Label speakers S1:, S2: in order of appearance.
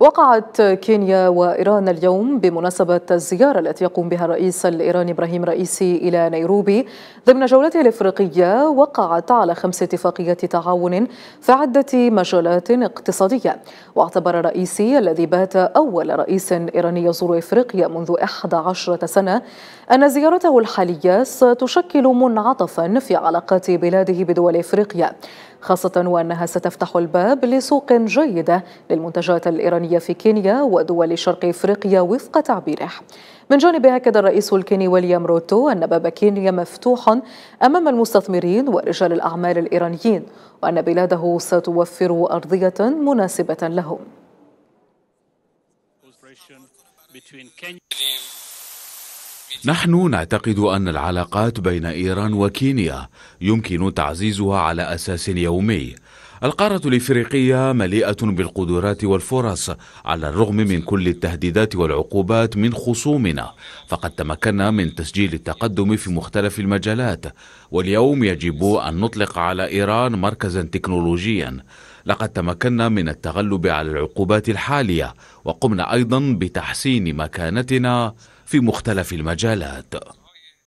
S1: وقعت كينيا وإيران اليوم بمناسبة الزيارة التي يقوم بها الرئيس الإيراني إبراهيم رئيسي إلى نيروبي ضمن جولته الإفريقية وقعت على خمس اتفاقيات تعاون في عدة مجالات اقتصادية واعتبر رئيسي الذي بات أول رئيس إيراني يزور إفريقيا منذ 11 سنة أن زيارته الحالية ستشكل منعطفا في علاقات بلاده بدول إفريقيا خاصة وأنها ستفتح الباب لسوق جيدة للمنتجات الإيرانية في كينيا ودول شرق إفريقيا وفق تعبيره من جانبه أكد الرئيس الكيني ويليام روتو أن باب كينيا مفتوح أمام المستثمرين ورجال الأعمال الإيرانيين وأن بلاده ستوفر أرضية مناسبة لهم
S2: نحن نعتقد أن العلاقات بين إيران وكينيا يمكن تعزيزها على أساس يومي القارة الإفريقية مليئة بالقدرات والفرص على الرغم من كل التهديدات والعقوبات من خصومنا فقد تمكنا من تسجيل التقدم في مختلف المجالات واليوم يجب أن نطلق على إيران مركزا تكنولوجيا لقد تمكنا من التغلب على العقوبات الحالية وقمنا أيضا بتحسين مكانتنا في مختلف المجالات